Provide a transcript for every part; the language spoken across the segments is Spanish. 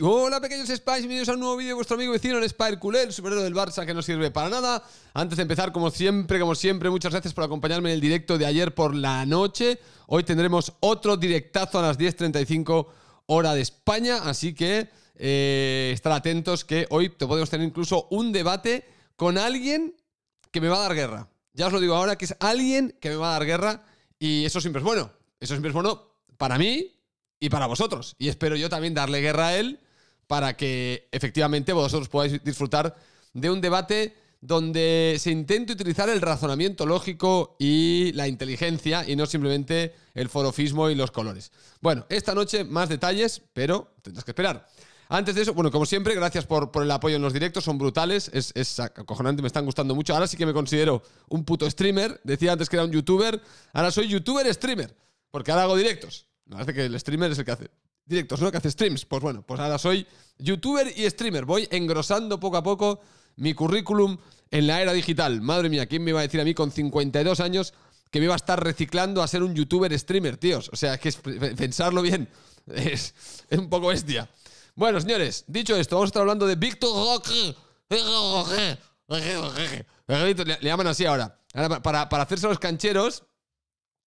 Hola pequeños Spice, bienvenidos a un nuevo vídeo de vuestro amigo vecino, el Spire Culé, el superhéroe del Barça que no sirve para nada. Antes de empezar, como siempre, como siempre, muchas gracias por acompañarme en el directo de ayer por la noche. Hoy tendremos otro directazo a las 10.35 hora de España, así que eh, estar atentos que hoy te podemos tener incluso un debate con alguien que me va a dar guerra. Ya os lo digo ahora, que es alguien que me va a dar guerra y eso siempre es bueno. Eso siempre es bueno para mí, y para vosotros. Y espero yo también darle guerra a él para que efectivamente vosotros podáis disfrutar de un debate donde se intente utilizar el razonamiento lógico y la inteligencia y no simplemente el forofismo y los colores. Bueno, esta noche más detalles, pero tendrás que esperar. Antes de eso, bueno, como siempre, gracias por, por el apoyo en los directos, son brutales, es, es, acojonante, me están gustando mucho. Ahora sí que me considero un puto streamer, decía antes que era un youtuber, ahora soy youtuber streamer, porque ahora hago directos. Me parece que el streamer es el que hace directos, ¿no? Que hace streams. Pues bueno, pues ahora soy youtuber y streamer. Voy engrosando poco a poco mi currículum en la era digital. Madre mía, ¿quién me iba a decir a mí con 52 años que me iba a estar reciclando a ser un youtuber streamer, tíos? O sea, es que pensarlo bien es, un poco bestia. Bueno, señores, dicho esto, vamos a estar hablando de Víctor Roque. Le, llaman así ahora. para, para hacerse los cancheros,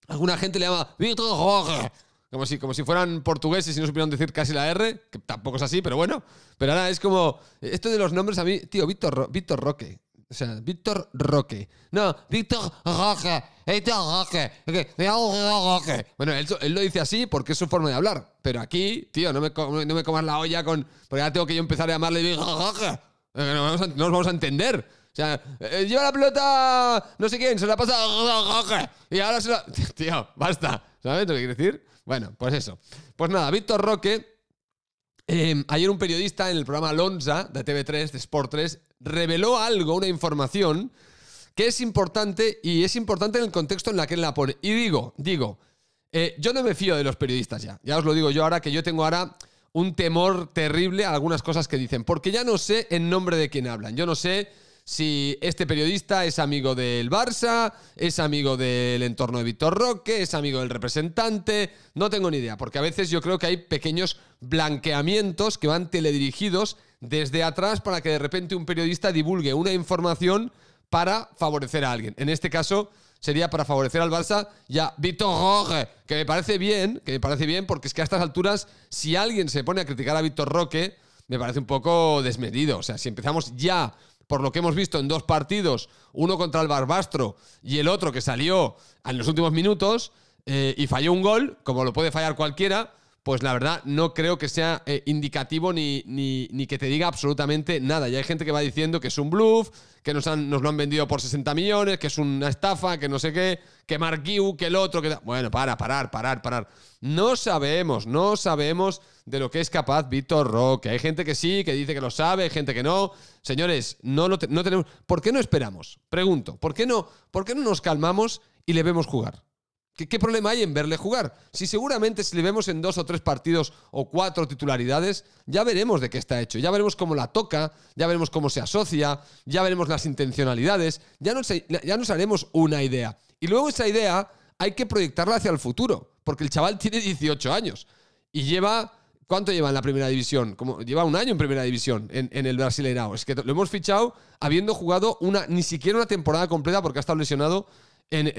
alguna gente le llama Víctor Roque. Como si, como si fueran portugueses y no supieran decir casi la R, que tampoco es así, pero bueno. Pero ahora es como. Esto de los nombres a mí. Tío, Víctor, Víctor Roque. O sea, Víctor Roque. No, Víctor Roque. Víctor Roque. Roque. Bueno, él, lo dice así porque es su forma de hablar. Pero aquí, tío, no me, no me comas la olla con. Porque ahora tengo que yo empezar a llamarle Víctor Roque. No, nos vamos a entender. O sea, eh, lleva la pelota no sé quién, se la pasa Y ahora se la. Tío, basta. ¿Sabes lo que quiero decir? Bueno, pues eso. Pues nada, Víctor Roque. Em, ayer un periodista en el programa Lonza de TV3, de Sport 3, reveló algo, una información que es importante y es importante en el contexto en la que la pone. Y digo, digo, eh, yo no me fío de los periodistas ya. Ya os lo digo yo ahora, que yo tengo ahora un temor terrible a algunas cosas que dicen, porque ya no sé en nombre de quién hablan. Yo no sé si este periodista es amigo del Barça, es amigo del entorno de Víctor Roque, es amigo del representante, no tengo ni idea, porque a veces yo creo que hay pequeños blanqueamientos que van teledirigidos desde atrás para que de repente un periodista divulgue una información para favorecer a alguien. En este caso sería para favorecer al Barça ya a Víctor Roque, que me parece bien, que me parece bien porque es que a estas alturas si alguien se pone a criticar a Víctor Roque, me parece un poco desmedido. O sea, si empezamos ya por lo que hemos visto en dos partidos, uno contra el Barbastro y el otro que salió en los últimos minutos eh, y falló un gol, como lo puede fallar cualquiera, pues la verdad no creo que sea eh, indicativo ni, ni, ni, que te diga absolutamente nada. Ya hay gente que va diciendo que es un bluff, que nos, han, nos lo han vendido por 60 millones, que es una estafa, que no sé qué, que Mark que el otro, que... Bueno, para, parar, parar, parar. No sabemos, no sabemos de lo que es capaz Víctor Roque. Hay gente que sí, que dice que lo sabe, hay gente que no. Señores, no, no tenemos... ¿Por qué no esperamos? Pregunto, ¿por qué no, ¿por qué no nos calmamos y le vemos jugar? ¿Qué, problema hay en verle jugar? Si seguramente si le vemos en dos o tres partidos o cuatro titularidades, ya veremos de qué está hecho, ya veremos cómo la toca, ya veremos cómo se asocia, ya veremos las intencionalidades, ya nos, ya nos haremos una idea. Y luego esa idea hay que proyectarla hacia el futuro, porque el chaval tiene 18 años y lleva... ¿Cuánto lleva en la primera división? Como, lleva un año en primera división en, el Brasileirao. Es que lo hemos fichado habiendo jugado una, ni siquiera una temporada completa porque ha estado lesionado en,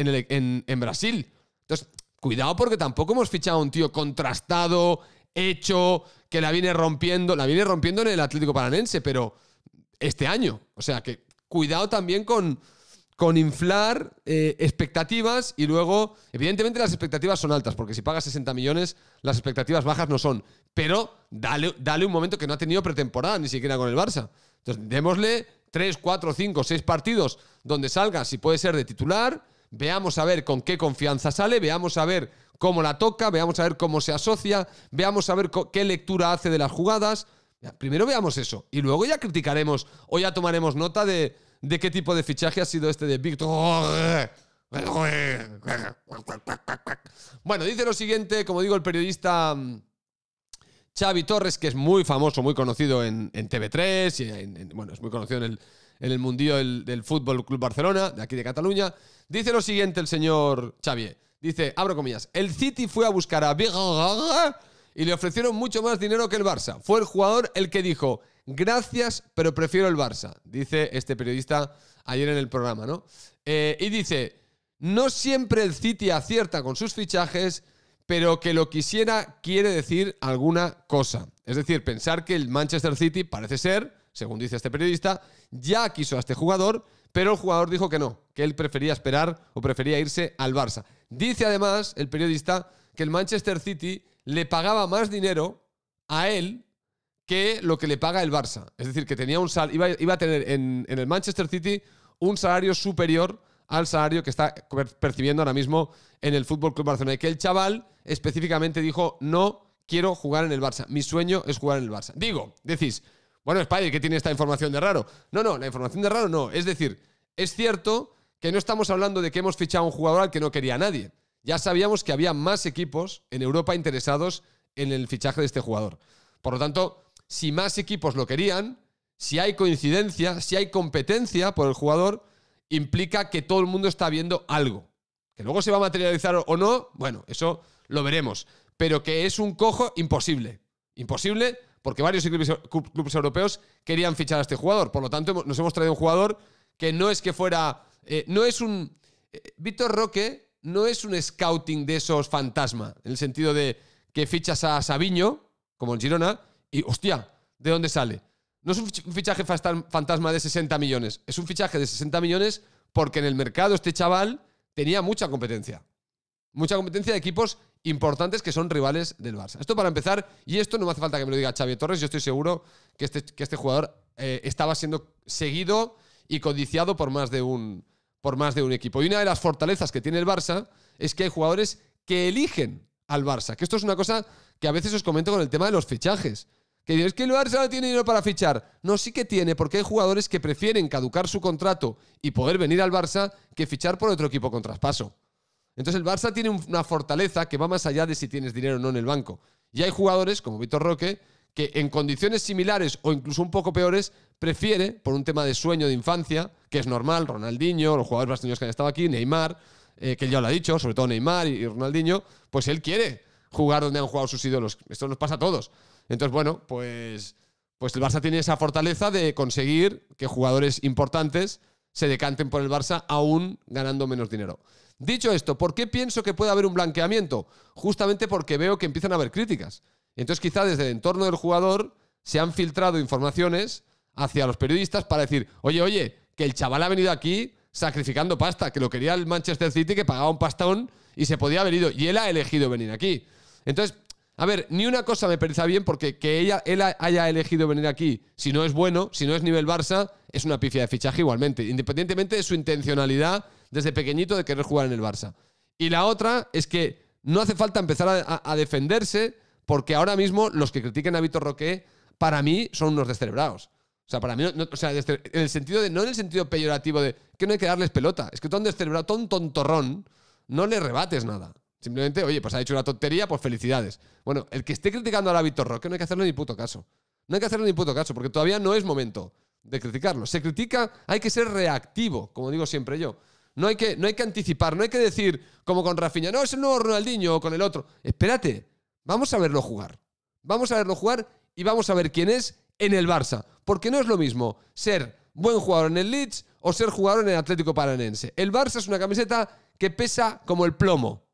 en Brasil. Entonces, cuidado porque tampoco hemos fichado un tío contrastado, hecho, que la viene rompiendo, la viene rompiendo en el Atlético Paranense, pero este año. O sea que cuidado también con, con inflar eh, expectativas y luego, evidentemente las expectativas son altas, porque si pagas 60 millones, las expectativas bajas no son. Pero dale, dale un momento que no ha tenido pretemporada, ni siquiera con el Barça. Entonces, démosle 3, 4, 5, 6 partidos donde salga, si puede ser de titular Veamos a ver con qué confianza sale, veamos a ver cómo la toca, veamos a ver cómo se asocia, veamos a ver qué lectura hace de las jugadas. Primero veamos eso y luego ya criticaremos o ya tomaremos nota de, qué tipo de fichaje ha sido este de Víctor. Bueno, dice lo siguiente, como digo, el periodista mm, Xavi Torres, que es muy famoso, muy conocido en, TV3, y bueno, es muy conocido en el, en el mundillo del, Fútbol Club Barcelona, de aquí de Cataluña. Dice lo siguiente el señor Xavier. Dice, abro comillas, el City fue a buscar a y le ofrecieron mucho más dinero que el Barça. Fue el jugador el que dijo, gracias, pero prefiero el Barça, dice este periodista ayer en el programa, ¿no? Eh, y dice, no siempre el City acierta con sus fichajes, pero que lo quisiera quiere decir alguna cosa. Es decir, pensar que el Manchester City parece ser según dice este periodista, ya quiso a este jugador, pero el jugador dijo que no, que él prefería esperar o prefería irse al Barça. Dice además el periodista que el Manchester City le pagaba más dinero a él que lo que le paga el Barça. Es decir, que tenía un sal iba, iba, a tener en, el Manchester City un salario superior al salario que está percibiendo ahora mismo en el Fútbol Club Barcelona. Y que el chaval específicamente dijo: No quiero jugar en el Barça. Mi sueño es jugar en el Barça. Digo, decís, bueno, Spider, ¿qué tiene esta información de raro? No, no, la información de raro no. Es decir, es cierto que no estamos hablando de que hemos fichado a un jugador al que no quería nadie. Ya sabíamos que había más equipos en Europa interesados en el fichaje de este jugador. Por lo tanto, si más equipos lo querían, si hay coincidencia, si hay competencia por el jugador, implica que todo el mundo está viendo algo. Que luego se va a materializar o no, bueno, eso lo veremos. Pero que es un cojo imposible. Imposible porque varios clubes, europeos querían fichar a este jugador. Por lo tanto, nos hemos traído un jugador que no es que fuera. Eh, no es un. Eh, Víctor Roque no es un scouting de esos fantasma, en el sentido de que fichas a Sabiño, como en Girona, y hostia, ¿de dónde sale? No es un fichaje fantasma de 60 millones, es un fichaje de 60 millones porque en el mercado este chaval tenía mucha competencia. Mucha competencia de equipos importantes que son rivales del Barça. Esto para empezar, y esto no me hace falta que me lo diga Xavi Torres, yo estoy seguro que este, que este jugador eh, estaba siendo seguido y codiciado por más, de un, por más de un equipo. Y una de las fortalezas que tiene el Barça es que hay jugadores que eligen al Barça, que esto es una cosa que a veces os comento con el tema de los fichajes. Que diréis que el Barça no tiene dinero para fichar. No, sí que tiene, porque hay jugadores que prefieren caducar su contrato y poder venir al Barça que fichar por otro equipo con traspaso. Entonces el Barça tiene una fortaleza que va más allá de si tienes dinero o no en el banco. Y hay jugadores como Víctor Roque que en condiciones similares o incluso un poco peores prefiere, por un tema de sueño de infancia, que es normal, Ronaldinho, los jugadores brasileños que han estado aquí, Neymar, eh, que que ya lo ha dicho, sobre todo Neymar y Ronaldinho, pues él quiere jugar donde han jugado sus ídolos. Esto nos pasa a todos. Entonces, bueno, pues, pues el Barça tiene esa fortaleza de conseguir que jugadores importantes se decanten por el Barça aún ganando menos dinero. Dicho esto, ¿por qué pienso que puede haber un blanqueamiento? Justamente porque veo que empiezan a haber críticas. Entonces quizá desde el entorno del jugador se han filtrado informaciones hacia los periodistas para decir, oye, oye, que el chaval ha venido aquí sacrificando pasta, que lo quería el Manchester City, que pagaba un pastón y se podía haber ido. Y él ha elegido venir aquí. Entonces, a ver, ni una cosa me parece bien porque que ella, él haya elegido venir aquí, si no es bueno, si no es nivel Barça, es una pifia de fichaje igualmente, independientemente de su intencionalidad desde pequeñito de querer jugar en el Barça. Y la otra es que no hace falta empezar a, defenderse porque ahora mismo los que critiquen a Vitor Roque, para mí, son unos descerebrados. O sea, para mí, no, o sea, en el sentido de, no en el sentido peyorativo de que no hay que darles pelota, es que todo un descerebrado, todo un tontorrón, no le rebates nada. Simplemente, oye, pues ha hecho una tontería, pues felicidades. Bueno, el que esté criticando a Vitor Roque no hay que hacerle ni puto caso. No hay que hacerle ni puto caso, porque todavía no es momento de criticarlo. Se critica, hay que ser reactivo, como digo siempre yo. No hay que, no hay que anticipar, no hay que decir como con Rafinha, no, es el nuevo Ronaldinho o con el otro. Espérate, vamos a verlo jugar. Vamos a verlo jugar y vamos a ver quién es en el Barça. Porque no es lo mismo ser buen jugador en el Leeds o ser jugador en el Atlético Paranense. El Barça es una camiseta que pesa como el plomo.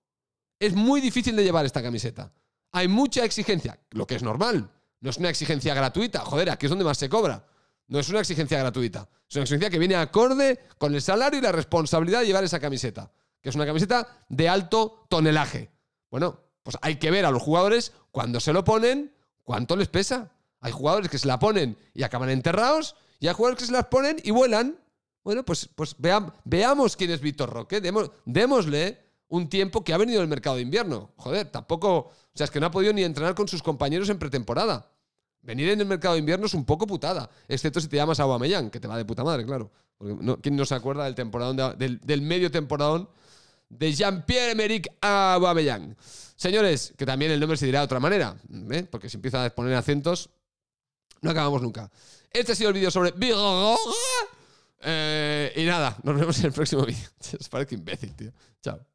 Es muy difícil de llevar esta camiseta. Hay mucha exigencia, lo que es normal. No es una exigencia gratuita. Joder, aquí es donde más se cobra. No es una exigencia gratuita. Es una exigencia que viene acorde con el salario y la responsabilidad de llevar esa camiseta, que es una camiseta de alto tonelaje. Bueno, pues hay que ver a los jugadores cuando se lo ponen, cuánto les pesa. Hay jugadores que se la ponen y acaban enterrados, y hay jugadores que se las ponen y vuelan. Bueno, pues, pues veamos quién es Víctor Roque. démosle un tiempo que ha venido del mercado de invierno. Joder, tampoco. O sea, es que no ha podido ni entrenar con sus compañeros en pretemporada. Venir en el mercado de invierno es un poco putada, excepto si te llamas Aguamellán, que te va de puta madre, claro. Porque no, ¿Quién no se acuerda del temporadón, del, medio temporadón de Jean-Pierre-Emerick Aguamellán? Señores, que también el nombre se dirá de otra manera, ¿eh? porque si empieza a poner acentos, no acabamos nunca. Este ha sido el vídeo sobre eh, y nada, nos vemos en el próximo vídeo. Parece imbécil, tío. Chao.